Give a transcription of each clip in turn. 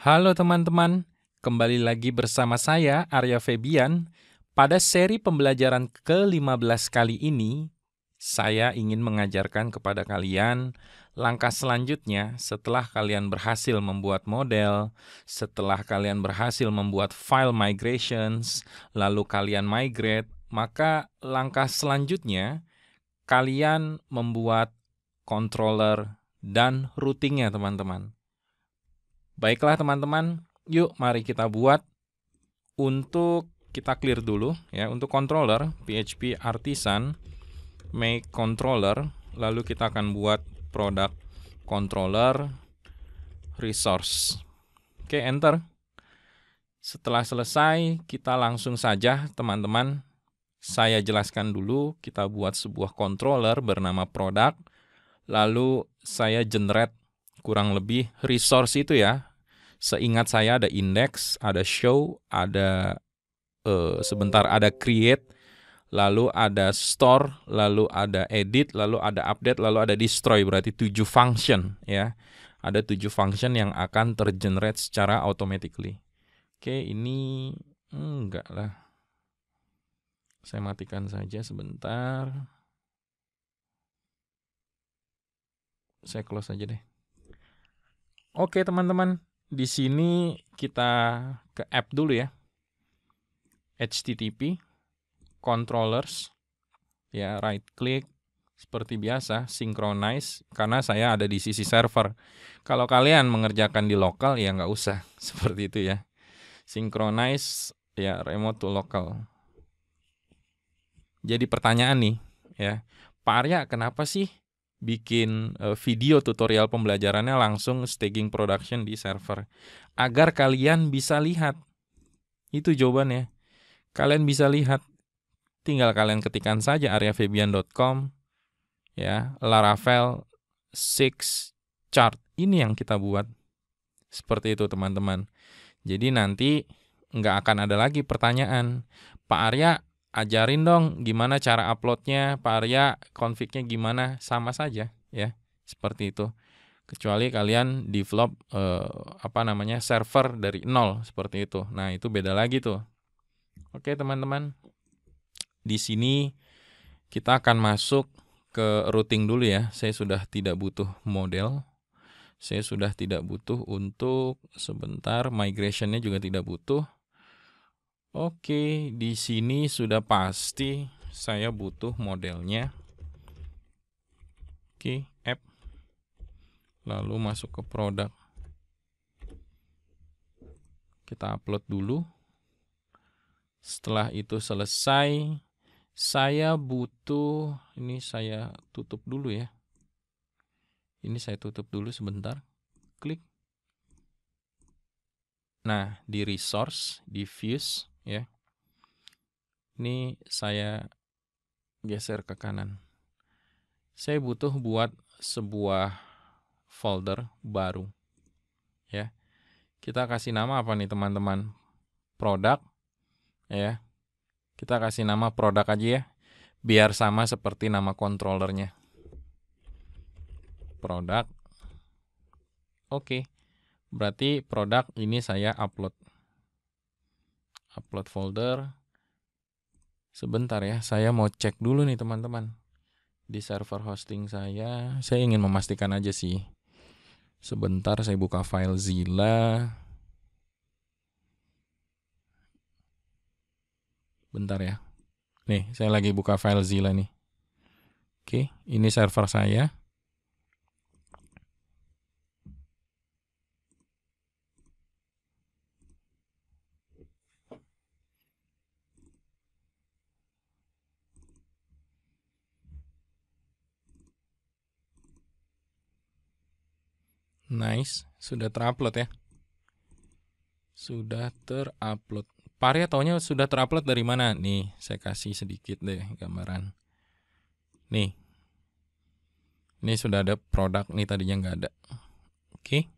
Halo teman-teman, kembali lagi bersama saya Arya Febian. Pada seri pembelajaran ke-15 kali ini, saya ingin mengajarkan kepada kalian langkah selanjutnya setelah kalian berhasil membuat model, setelah kalian berhasil membuat file migrations, lalu kalian migrate, maka langkah selanjutnya kalian membuat controller dan routingnya teman-teman. Baiklah teman-teman, yuk mari kita buat untuk kita clear dulu ya untuk controller PHP artisan make controller lalu kita akan buat produk controller resource. Oke, enter. Setelah selesai, kita langsung saja teman-teman saya jelaskan dulu kita buat sebuah controller bernama produk lalu saya generate kurang lebih resource itu ya Seingat saya ada index, ada show, ada uh, sebentar ada create, lalu ada store, lalu ada edit, lalu ada update, lalu ada destroy berarti tujuh function ya. Ada tujuh function yang akan tergenerate secara automatically. Oke, ini hmm, enggak lah. Saya matikan saja sebentar. Saya close aja deh. Oke, teman-teman di sini kita ke app dulu ya. HTTP controllers ya right click seperti biasa synchronize karena saya ada di sisi server. Kalau kalian mengerjakan di lokal ya nggak usah seperti itu ya. Synchronize ya remote to local. Jadi pertanyaan nih ya, Pak Arya kenapa sih bikin eh, video tutorial pembelajarannya langsung staging production di server agar kalian bisa lihat itu jawabannya kalian bisa lihat tinggal kalian ketikkan saja areafebian.com ya Laravel 6 chart ini yang kita buat seperti itu teman-teman jadi nanti nggak akan ada lagi pertanyaan Pak Arya ajarin dong gimana cara uploadnya, Pak Arya konfliknya gimana, sama saja ya seperti itu. Kecuali kalian develop eh, apa namanya server dari nol seperti itu. Nah itu beda lagi tuh. Oke teman-teman, di sini kita akan masuk ke routing dulu ya. Saya sudah tidak butuh model. Saya sudah tidak butuh untuk sebentar migrationnya juga tidak butuh Oke, di sini sudah pasti saya butuh modelnya. Oke, app. Lalu masuk ke produk. Kita upload dulu. Setelah itu selesai, saya butuh ini saya tutup dulu ya. Ini saya tutup dulu sebentar. Klik. Nah, di resource, di views, ya. Ini saya geser ke kanan. Saya butuh buat sebuah folder baru. Ya. Kita kasih nama apa nih teman-teman? Produk ya. Kita kasih nama produk aja ya. Biar sama seperti nama kontrolernya. Produk. Oke. Berarti produk ini saya upload upload folder. Sebentar ya, saya mau cek dulu nih teman-teman. Di server hosting saya, saya ingin memastikan aja sih. Sebentar saya buka file Zilla. Bentar ya. Nih, saya lagi buka file Zilla nih. Oke, ini server saya. Nice, sudah terupload ya. Sudah terupload. Paria taunya sudah terupload dari mana? Nih, saya kasih sedikit deh gambaran. Nih. Ini sudah ada produk nih tadinya nggak ada. Oke.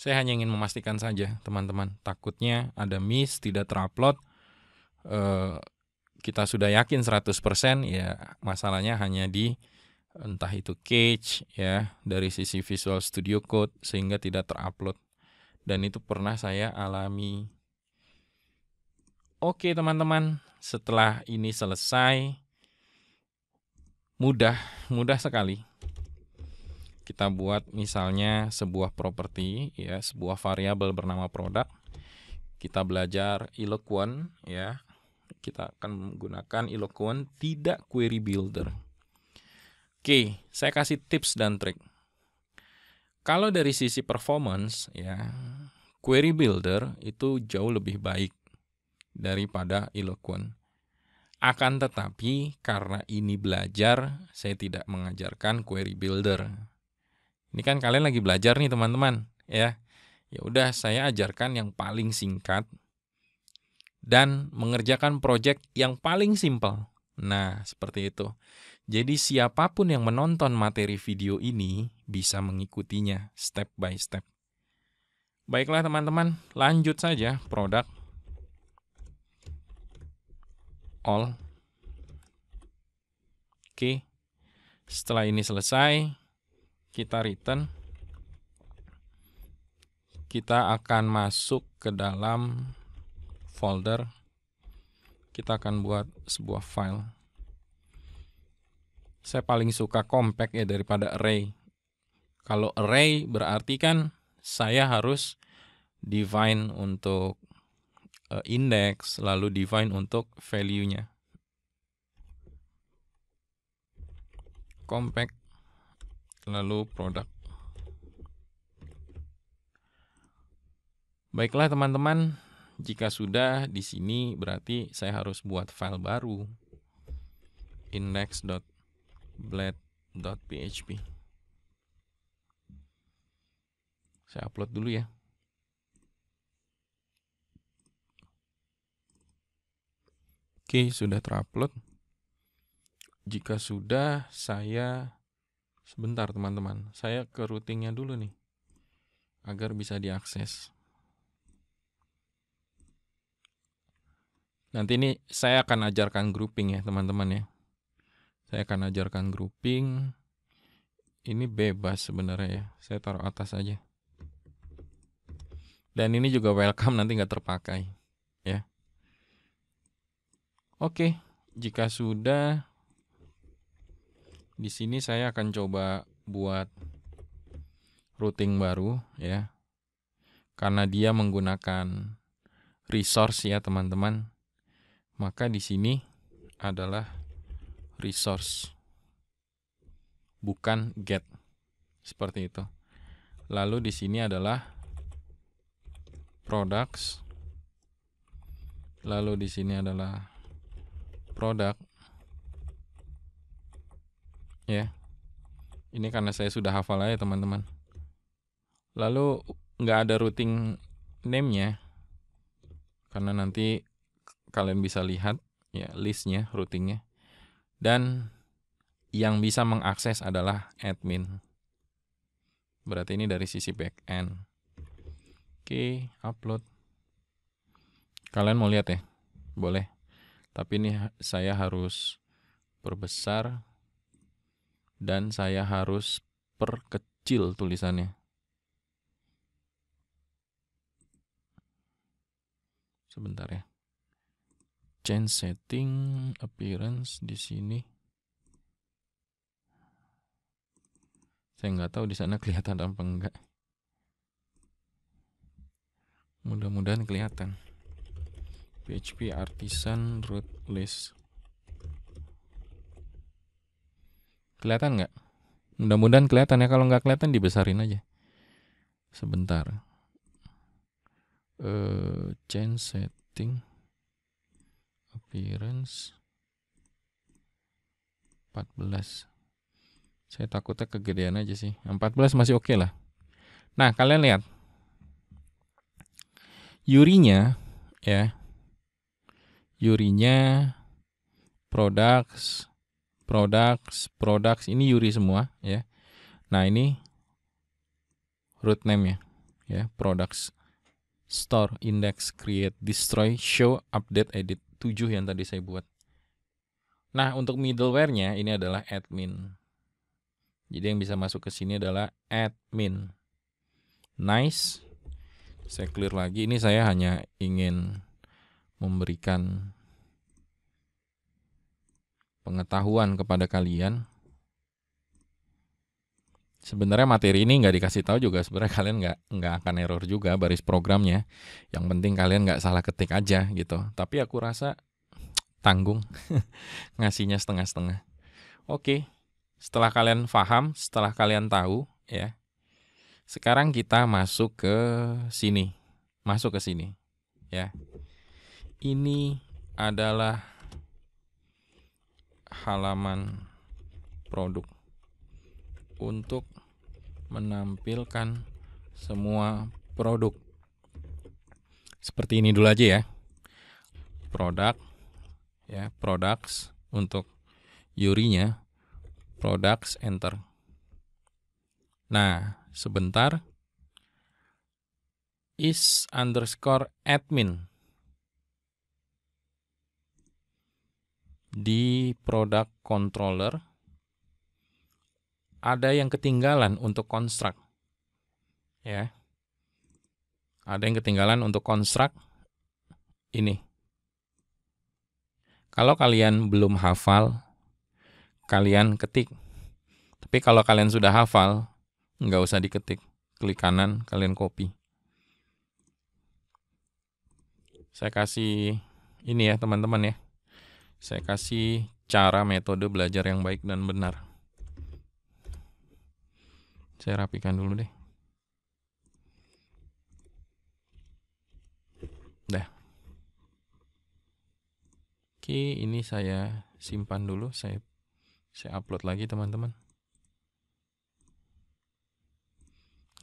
Saya hanya ingin memastikan saja, teman-teman. Takutnya ada miss, tidak terupload. Eh, kita sudah yakin 100%, ya masalahnya hanya di entah itu cache ya dari sisi Visual Studio Code sehingga tidak terupload dan itu pernah saya alami. Oke teman-teman, setelah ini selesai mudah, mudah sekali. Kita buat misalnya sebuah properti ya, sebuah variabel bernama produk. Kita belajar Eloquent ya. Kita akan menggunakan Eloquent tidak query builder. Oke, saya kasih tips dan trik. Kalau dari sisi performance ya, query builder itu jauh lebih baik daripada Eloquent. Akan tetapi karena ini belajar, saya tidak mengajarkan query builder. Ini kan kalian lagi belajar nih teman-teman, ya. Ya udah saya ajarkan yang paling singkat dan mengerjakan project yang paling simpel. Nah, seperti itu. Jadi siapapun yang menonton materi video ini bisa mengikutinya step by step. Baiklah teman-teman, lanjut saja produk all. Oke. Setelah ini selesai, kita return. Kita akan masuk ke dalam folder. Kita akan buat sebuah file saya paling suka compact ya daripada array. Kalau array berarti kan saya harus define untuk eh, index lalu define untuk value-nya. Compact lalu product. Baiklah teman-teman, jika sudah di sini berarti saya harus buat file baru index blade.php saya upload dulu ya Oke, sudah terupload. Jika sudah, saya sebentar teman-teman. Saya ke routingnya dulu nih agar bisa diakses. Nanti ini saya akan ajarkan grouping ya teman-teman ya saya akan ajarkan grouping ini bebas sebenarnya ya saya taruh atas aja dan ini juga welcome nanti nggak terpakai ya oke jika sudah di sini saya akan coba buat routing baru ya karena dia menggunakan resource ya teman-teman maka di sini adalah resource bukan get seperti itu. Lalu di sini adalah products. Lalu di sini adalah product. Ya. Ini karena saya sudah hafal aja teman-teman. Lalu nggak ada routing name-nya. Karena nanti kalian bisa lihat ya listnya, routingnya dan yang bisa mengakses adalah admin. Berarti ini dari sisi back end. Oke, upload. Kalian mau lihat ya? Boleh. Tapi ini saya harus perbesar dan saya harus perkecil tulisannya. Sebentar ya change setting appearance di sini saya nggak tahu di sana kelihatan apa enggak mudah-mudahan kelihatan PHP artisan root list kelihatan nggak mudah-mudahan kelihatan ya kalau nggak kelihatan dibesarin aja sebentar uh, change setting appearance 14 saya takutnya kegedean aja sih 14 masih oke okay lah nah kalian lihat Yurinya ya Yurinya products products products ini Yuri semua ya nah ini root name ya ya products store index create destroy show update edit 7 yang tadi saya buat. Nah, untuk middleware-nya ini adalah admin. Jadi yang bisa masuk ke sini adalah admin. Nice. Saya clear lagi. Ini saya hanya ingin memberikan pengetahuan kepada kalian sebenarnya materi ini nggak dikasih tahu juga sebenarnya kalian nggak nggak akan error juga baris programnya yang penting kalian nggak salah ketik aja gitu tapi aku rasa tanggung ngasihnya setengah-setengah oke setelah kalian paham setelah kalian tahu ya sekarang kita masuk ke sini masuk ke sini ya ini adalah halaman produk untuk menampilkan semua produk. Seperti ini dulu aja ya. Produk ya, products untuk Yurinya, products enter. Nah, sebentar is underscore admin di product controller ada yang ketinggalan untuk konstruk. Ya. Ada yang ketinggalan untuk konstruk ini. Kalau kalian belum hafal, kalian ketik. Tapi kalau kalian sudah hafal, nggak usah diketik. Klik kanan, kalian copy. Saya kasih ini ya teman-teman ya. Saya kasih cara metode belajar yang baik dan benar saya rapikan dulu deh dah oke ini saya simpan dulu saya saya upload lagi teman-teman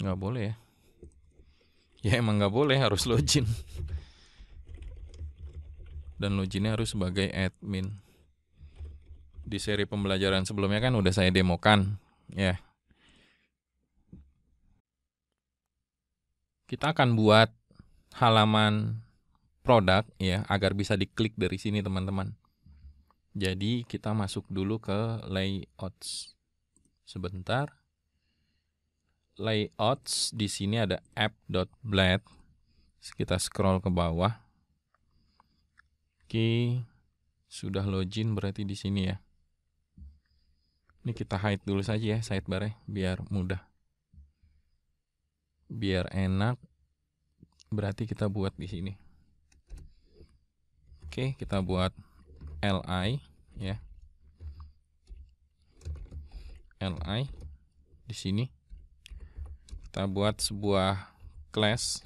nggak boleh ya ya emang nggak boleh harus login dan loginnya harus sebagai admin di seri pembelajaran sebelumnya kan udah saya demokan ya kita akan buat halaman produk ya agar bisa diklik dari sini teman-teman. Jadi kita masuk dulu ke layouts. Sebentar. Layouts di sini ada app.blade. Kita scroll ke bawah. Oke. Sudah login berarti di sini ya. Ini kita hide dulu saja ya sidebarnya biar mudah biar enak berarti kita buat di sini oke kita buat li ya li di sini kita buat sebuah class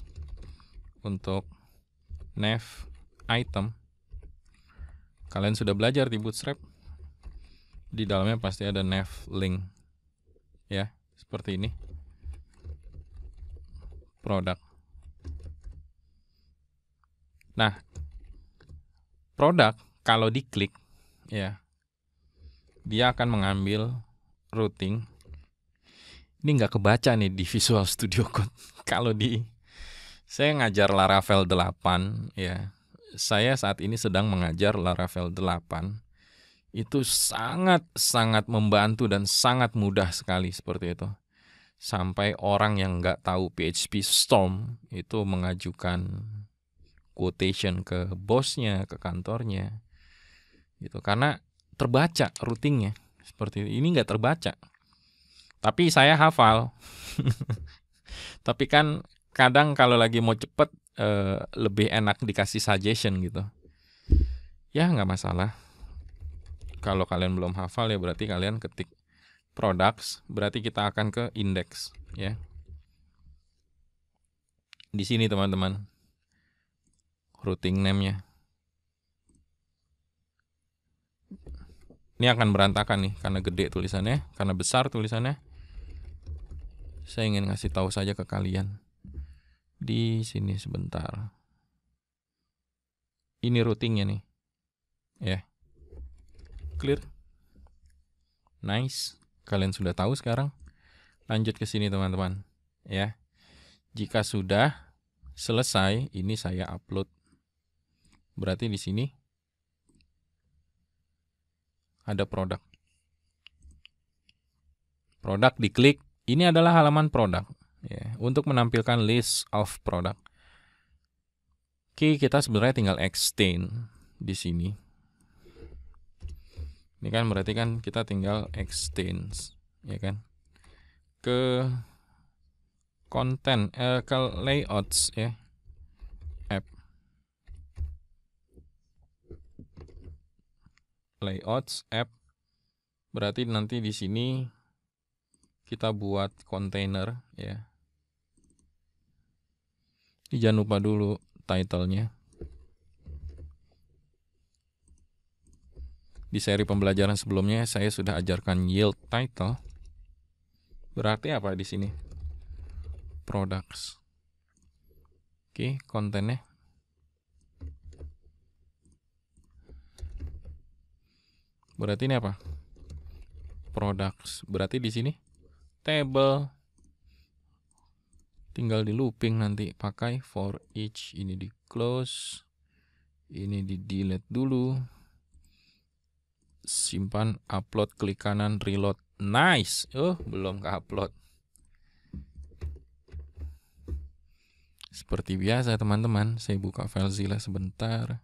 untuk nav item kalian sudah belajar di bootstrap di dalamnya pasti ada nav link ya seperti ini produk. Nah, produk kalau diklik ya dia akan mengambil routing. Ini nggak kebaca nih di Visual Studio Code. kalau di saya ngajar Laravel 8 ya. Saya saat ini sedang mengajar Laravel 8 itu sangat sangat membantu dan sangat mudah sekali seperti itu sampai orang yang nggak tahu PHP Storm itu mengajukan quotation ke bosnya, ke kantornya, gitu. Karena terbaca routingnya seperti ini, ini nggak terbaca. Tapi saya hafal. Tapi kan kadang kalau lagi mau cepet eh, lebih enak dikasih suggestion gitu. Ya nggak masalah. Kalau kalian belum hafal ya berarti kalian ketik products, berarti kita akan ke index, ya. Di sini teman-teman. Routing name-nya. Ini akan berantakan nih karena gede tulisannya, karena besar tulisannya. Saya ingin ngasih tahu saja ke kalian. Di sini sebentar. Ini routingnya nih. Ya. Clear. Nice kalian sudah tahu sekarang? Lanjut ke sini teman-teman. Ya. Jika sudah selesai, ini saya upload. Berarti di sini ada produk. Produk diklik. Ini adalah halaman produk. Ya, untuk menampilkan list of product. Oke, kita sebenarnya tinggal extend di sini ini kan berarti kan kita tinggal extends ya kan ke konten eh, ke layouts ya app layouts app berarti nanti di sini kita buat container ya jangan lupa dulu titlenya Di seri pembelajaran sebelumnya saya sudah ajarkan yield title. Berarti apa di sini? Products. Oke, kontennya. Berarti ini apa? Products. Berarti di sini table tinggal di looping nanti pakai for each ini di close ini di delete dulu simpan, upload, klik kanan, reload. Nice. Oh, belum ke-upload. Seperti biasa teman-teman, saya buka file Zilla sebentar.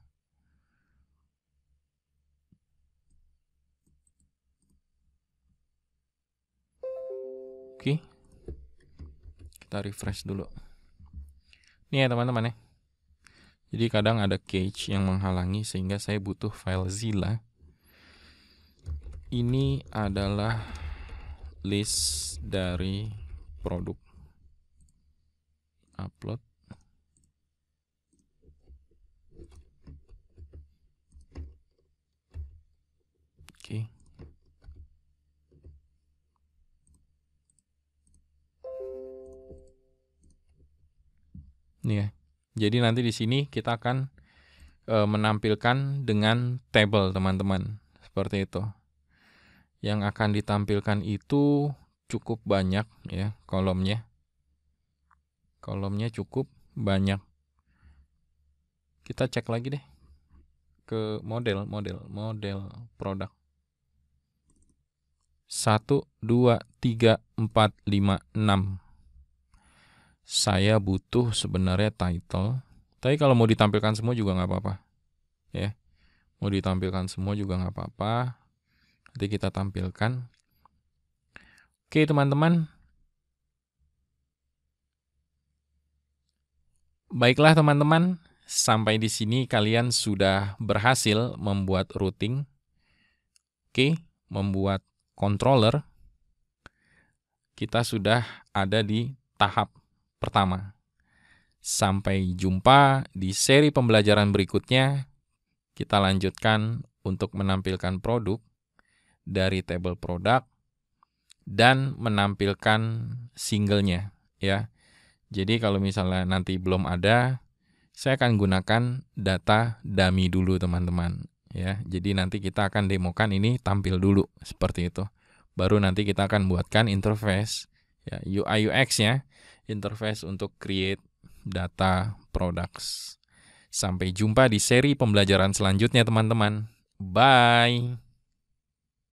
Oke. Kita refresh dulu. Ini ya teman-teman ya. Jadi kadang ada cache yang menghalangi sehingga saya butuh file Zilla ini adalah list dari produk upload Oke. Okay. Nih ya. Jadi nanti di sini kita akan e, menampilkan dengan table teman-teman. Seperti itu yang akan ditampilkan itu cukup banyak ya kolomnya. Kolomnya cukup banyak. Kita cek lagi deh ke model, model, model produk. 1 2 3 4 5 6. Saya butuh sebenarnya title, tapi kalau mau ditampilkan semua juga nggak apa-apa. Ya. Mau ditampilkan semua juga nggak apa-apa Nanti kita tampilkan. Oke, teman-teman. Baiklah, teman-teman. Sampai di sini kalian sudah berhasil membuat routing. Oke, membuat controller. Kita sudah ada di tahap pertama. Sampai jumpa di seri pembelajaran berikutnya. Kita lanjutkan untuk menampilkan produk dari table produk dan menampilkan singlenya ya. Jadi kalau misalnya nanti belum ada, saya akan gunakan data dummy dulu teman-teman ya. Jadi nanti kita akan demokan ini tampil dulu seperti itu. Baru nanti kita akan buatkan interface ya UI UX ya, interface untuk create data products. Sampai jumpa di seri pembelajaran selanjutnya teman-teman. Bye.